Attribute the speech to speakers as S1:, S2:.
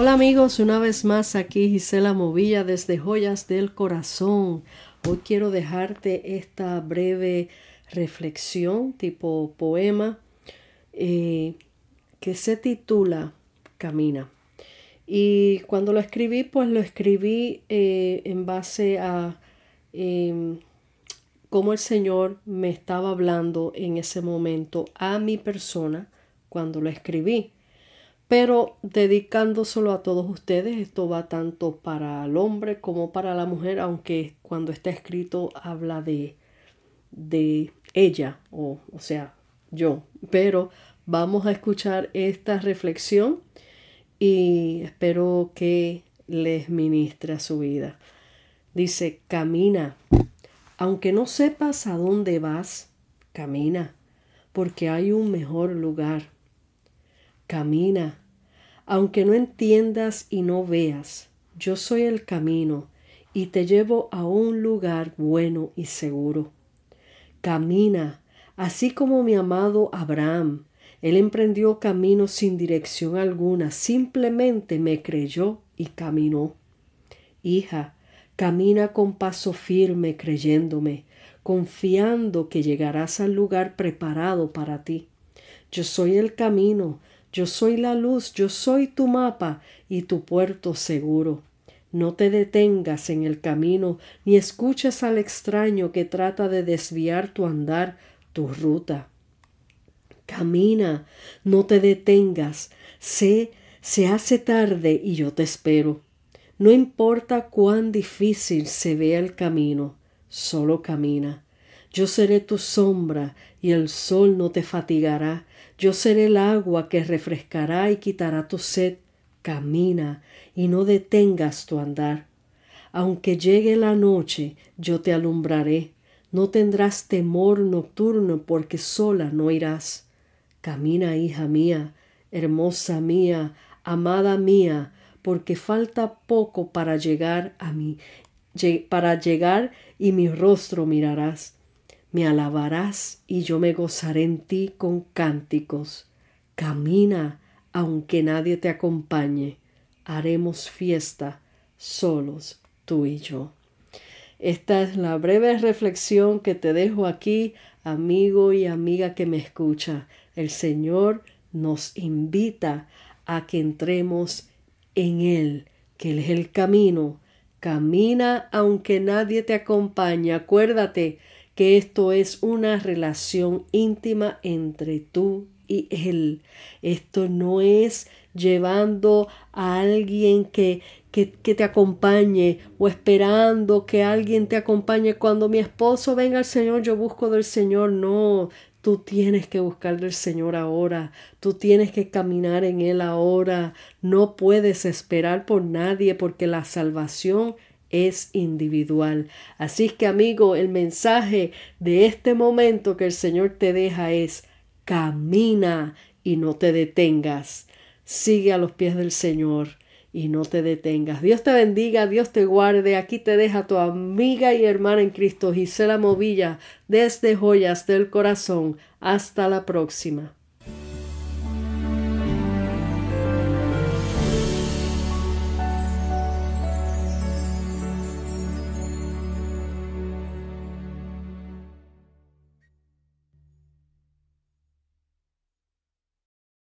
S1: Hola amigos, una vez más aquí Gisela Movilla desde Joyas del Corazón. Hoy quiero dejarte esta breve reflexión tipo poema eh, que se titula Camina. Y cuando lo escribí, pues lo escribí eh, en base a em, cómo el Señor me estaba hablando en ese momento a mi persona cuando lo escribí pero solo a todos ustedes. Esto va tanto para el hombre como para la mujer, aunque cuando está escrito habla de, de ella, o, o sea, yo. Pero vamos a escuchar esta reflexión y espero que les ministre a su vida. Dice, camina. Aunque no sepas a dónde vas, camina, porque hay un mejor lugar camina. Aunque no entiendas y no veas, yo soy el camino y te llevo a un lugar bueno y seguro. Camina, así como mi amado Abraham. Él emprendió camino sin dirección alguna, simplemente me creyó y caminó. Hija, camina con paso firme creyéndome, confiando que llegarás al lugar preparado para ti. Yo soy el camino, yo soy la luz, yo soy tu mapa y tu puerto seguro. No te detengas en el camino, ni escuches al extraño que trata de desviar tu andar, tu ruta. Camina, no te detengas, sé, se hace tarde y yo te espero. No importa cuán difícil se vea el camino, solo camina. Yo seré tu sombra y el sol no te fatigará. Yo seré el agua que refrescará y quitará tu sed. Camina y no detengas tu andar. Aunque llegue la noche, yo te alumbraré. No tendrás temor nocturno porque sola no irás. Camina, hija mía, hermosa mía, amada mía, porque falta poco para llegar a mí, para llegar y mi rostro mirarás. Me alabarás y yo me gozaré en ti con cánticos. Camina, aunque nadie te acompañe. Haremos fiesta solos tú y yo. Esta es la breve reflexión que te dejo aquí, amigo y amiga que me escucha. El Señor nos invita a que entremos en Él, que Él es el camino. Camina aunque nadie te acompañe. Acuérdate, que esto es una relación íntima entre tú y él. Esto no es llevando a alguien que, que, te acompañe o esperando que alguien te acompañe. Cuando mi esposo venga al Señor, yo busco del Señor. No, tú tienes que buscar del Señor ahora. Tú tienes que caminar en Él ahora. No puedes esperar por nadie porque la salvación es individual. Así es que amigo, el mensaje de este momento que el Señor te deja es, camina y no te detengas. Sigue a los pies del Señor y no te detengas. Dios te bendiga, Dios te guarde. Aquí te deja tu amiga y hermana en Cristo, Gisela Movilla, desde Joyas del Corazón. Hasta la próxima.